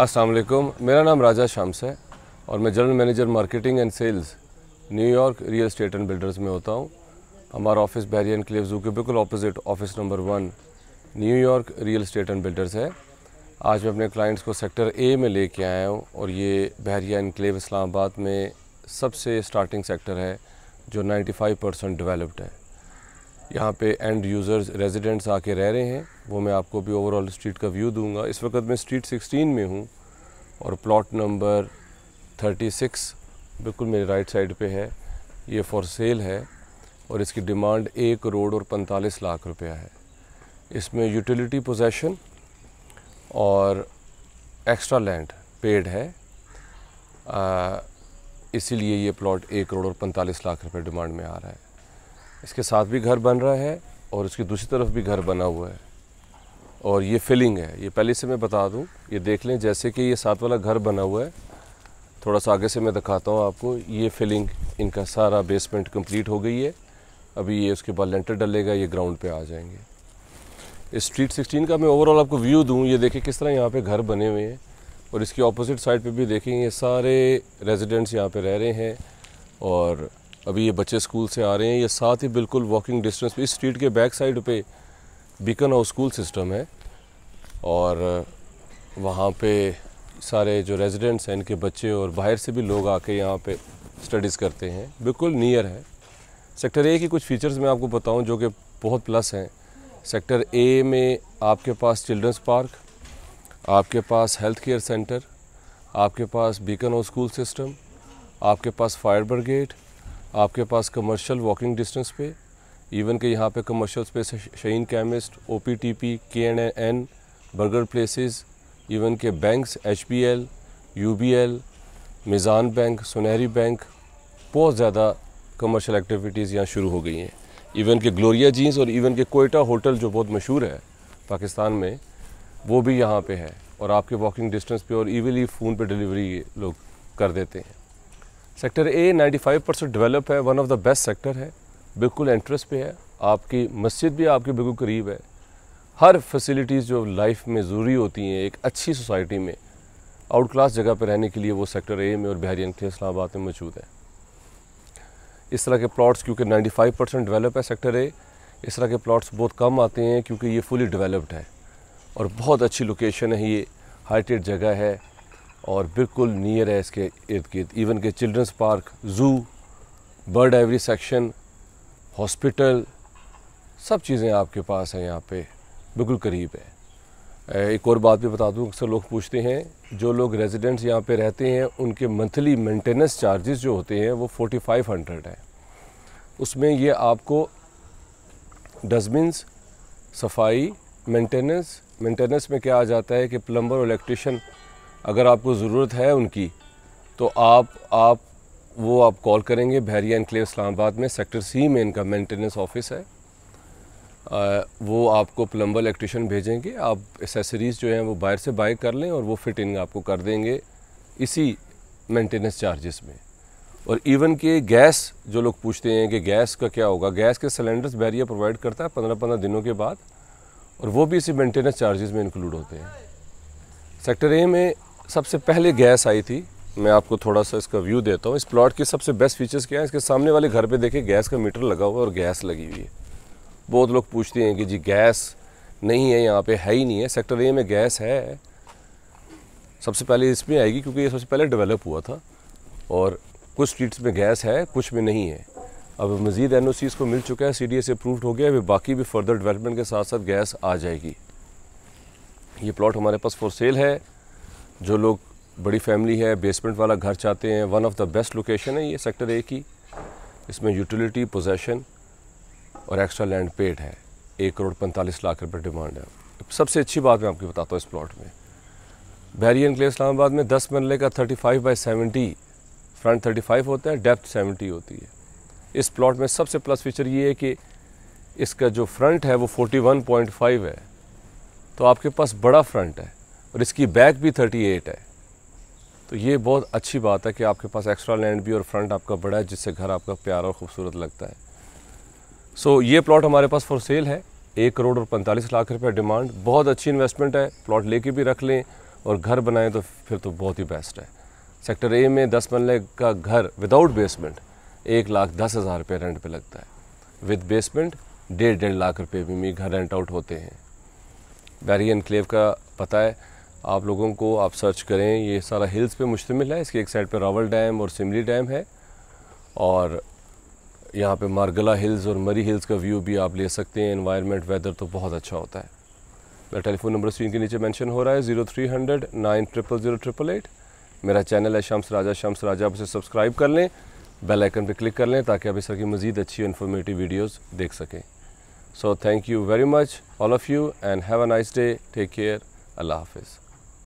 असलकुम मेरा नाम राजा शम्स है और मैं general manager marketing and sales New York real estate and builders में होता हूँ हमारा ऑफिस बैरियन क्लेव जू के बिल्कुल opposite office number one New York real estate and builders है आज मैं अपने क्लाइंट्स को सेक्टर ए में लेके आया हूँ और ये बहरिया इनक्लेव इस्लामाबाद में सबसे स्टार्टिंग सेक्टर है जो 95 परसेंट डिवेलप्ड है यहाँ पे एंड यूज़र्स रेजिडेंट्स आके रह रहे हैं वो मैं आपको भी ओवरऑल स्ट्रीट का व्यू दूंगा इस वक्त मैं स्ट्रीट 16 में हूँ और प्लॉट नंबर 36 बिल्कुल मेरे राइट साइड पे है ये फॉर सेल है और इसकी डिमांड एक करोड़ और पैंतालीस लाख रुपया है इसमें यूटिलिटी पोजेसन और एक्स्ट्रा लैंड पेड है इसीलिए ये प्लॉट एक करोड़ और पैंतालीस लाख रुपये डिमांड में आ रहा है इसके साथ भी घर बन रहा है और उसकी दूसरी तरफ भी घर बना हुआ है और ये फिलिंग है ये पहले से मैं बता दूं ये देख लें जैसे कि ये साथ वाला घर बना हुआ है थोड़ा सा आगे से मैं दिखाता हूँ आपको ये फिलिंग इनका सारा बेसमेंट कंप्लीट हो गई है अभी ये उसके बाद लेंटर डलेगा ये ग्राउंड पे आ जाएंगे इस स्ट्रीट 16 का मैं ओवरऑल आपको व्यू दूँ ये देखें किस तरह यहाँ पे घर बने हुए हैं और इसकी ऑपोजिट साइड पे भी देखें ये सारे रेजिडेंट्स यहाँ पे रह रहे हैं और अभी ये बच्चे स्कूल से आ रहे हैं ये साथ ही बिल्कुल वॉकिंग डिस्टेंस पे इस स्ट्रीट के बैक साइड पे बीकन हाउस स्कूल सिस्टम है और वहाँ पे सारे जो रेजिडेंट्स हैं इनके बच्चे और बाहर से भी लोग आके यहाँ पे स्टडीज़ करते हैं बिल्कुल नियर है सेक्टर ए के कुछ फीचर्स मैं आपको बताऊँ जो कि बहुत प्लस हैं सेक्टर ए में आपके पास चिल्ड्रंस पार्क आपके पास हेल्थ केयर सेंटर आपके पास बीकन और स्कूल सिस्टम आपके पास फायर ब्रिगेड आपके पास कमर्शियल वॉकिंग डिस्टेंस पे इवन के यहाँ पे कमर्शियल स्पेस है Shaheen chemist O P T P K N N burger places even के banks H B L U B L Meezan bank Sunehri bank बहुत ज़्यादा कमर्शियल एक्टिविटीज़ यहाँ शुरू हो गई हैं इवन के ग्लोरिया जीन्स और इवन के कोयटा होटल जो बहुत मशहूर है पाकिस्तान में वो भी यहाँ पे है और आपके वॉकिंग डिस्टेंस पे और इवली फ़ोन पे डिलीवरी लोग कर देते हैं सेक्टर ए 95 परसेंट डेवलप है one of the best sector है बिल्कुल एंट्रेंस पे है आपकी मस्जिद भी आपके बिल्कुल करीब है हर फैसिलिटीज़ जो लाइफ में ज़रूरी होती हैं एक अच्छी सोसाइटी में आउट क्लास जगह पर रहने के लिए वो सेक्टर ए में और बिहारी एनक्लेव इस्लामाबाद में मौजूद है इस तरह के प्लॉट्स क्योंकि 95 परसेंट डेवलप है सेक्टर ए इस तरह के प्लॉट्स बहुत कम आते हैं क्योंकि ये फुली डेवलप्ड है और बहुत अच्छी लोकेशन है ये हाईटेड जगह है और बिल्कुल नियर है इसके इर्द गिर्द इवन के children's park zoo bird aviary section hospital सब चीज़ें आपके पास हैं यहाँ पे बिल्कुल करीब है एक और बात भी बता दूँ अक्सर लोग पूछते हैं जो लोग रेजिडेंट्स यहाँ पे रहते हैं उनके मंथली मेंटेनेंस चार्जेस जो होते हैं वो फाइव हंड्रेड है उसमें ये आपको डस्टबिन सफाई मेंटेनेंस मेंटेनेंस में क्या आ जाता है कि प्लम्बर और इलेक्ट्रिशन अगर आपको ज़रूरत है उनकी तो आप आप वो आप कॉल करेंगे बहरिया इनक्लेव इस्लामाबाद में सेक्टर सी में इनका मेंटेनेंस ऑफिस है आ, वो आपको प्लम्बर इलेक्ट्रिशियन भेजेंगे आप एसेसरीज़ जो हैं वो बाहर से बाय कर लें और वो फिटिंग आपको कर देंगे इसी मेंटेनेंस चार्जेस में और इवन के गैस जो लोग पूछते हैं कि गैस का क्या होगा गैस के सिलेंडर्स बैरिया प्रोवाइड करता है पंद्रह पंद्रह दिनों के बाद और वो भी इसी मेंटेनेंस चार्जेस में इंक्लूड होते हैं सेक्टर ए में सबसे पहले गैस आई थी मैं आपको थोड़ा सा इसका व्यू देता हूँ इस प्लॉट के सबसे बेस्ट फीचर्स क्या है इसके सामने वाले घर पे देखिए गैस का मीटर लगा हुआ है और गैस लगी हुई है बहुत लोग पूछते हैं कि जी गैस नहीं है यहाँ पे है ही नहीं है सेक्टर ए में गैस है सबसे पहले इसमें आएगी क्योंकि ये सबसे पहले डेवलप हुआ था और कुछ स्ट्रीट्स में गैस है कुछ में नहीं है अब मज़ीद एन ओ सी इसको मिल चुका है सी डी एस अप्रूव्ड हो गया अभी बाकी भी फर्दर डेवलपमेंट के साथ साथ गैस आ जाएगी ये प्लॉट हमारे पास फॉर सेल है जो लोग बड़ी फैमिली है बेसमेंट वाला घर चाहते हैं one of the best location है ये सेक्टर ए की इसमें यूटिलिटी पोजेशन और एक्स्ट्रा लैंड पेड है एक करोड़ पैंतालीस लाख रुपए डिमांड है सबसे अच्छी बात मैं आपको बताता हूँ इस प्लॉट में बहरियन क्ले इस्लामाबाद में दस मरले का thirty five by seventy front thirty five होता है डेप्थ सेवेंटी होती है इस प्लॉट में सबसे प्लस फीचर ये है कि इसका जो फ्रंट है वो फोर्टी वन पॉइंट फाइव है तो आपके पास बड़ा फ्रंट है और इसकी बैक भी 38 है तो ये बहुत अच्छी बात है कि आपके पास एक्स्ट्रा लैंड भी और फ्रंट आपका बड़ा है जिससे घर आपका प्यारा और खूबसूरत लगता है सो so, ये प्लॉट हमारे पास फॉर सेल है एक करोड़ और पैंतालीस लाख रुपये डिमांड बहुत अच्छी इन्वेस्टमेंट है प्लॉट लेके भी रख लें और घर बनाएं तो फिर तो बहुत ही बेस्ट है सेक्टर ए में दस मरले का घर विदाउट बेसमेंट एक लाख दस हज़ार रुपये रेंट पे लगता है विद बेसमेंट डेढ़ डेढ़ लाख रुपये भी घर रेंट आउट होते हैं बैरी एनक्लेव का पता है आप लोगों को आप सर्च करें ये सारा हिल्स पे मुश्तमिल है इसके एक साइड पे रावल डैम और सिमली डैम है और यहाँ पे मारगला हिल्स और मरी हिल्स का व्यू भी आप ले सकते हैं इन्वायरमेंट वेदर तो बहुत अच्छा होता है मेरा टेलीफोन नंबर स्क्रीन के नीचे मैंशन हो रहा है zero three hundred nine triple zero triple eight मेरा चैनल है शम्स राजा शम्स राजा आप उसे सब्सक्राइब कर लें बेल आइकन पे क्लिक कर लें ताकि आप इस तरह की मज़ीद अच्छी इन्फॉर्मेटिव वीडियोस देख सकें so thank you very much all of you and have a nice day take care अल्लाह हाफिज़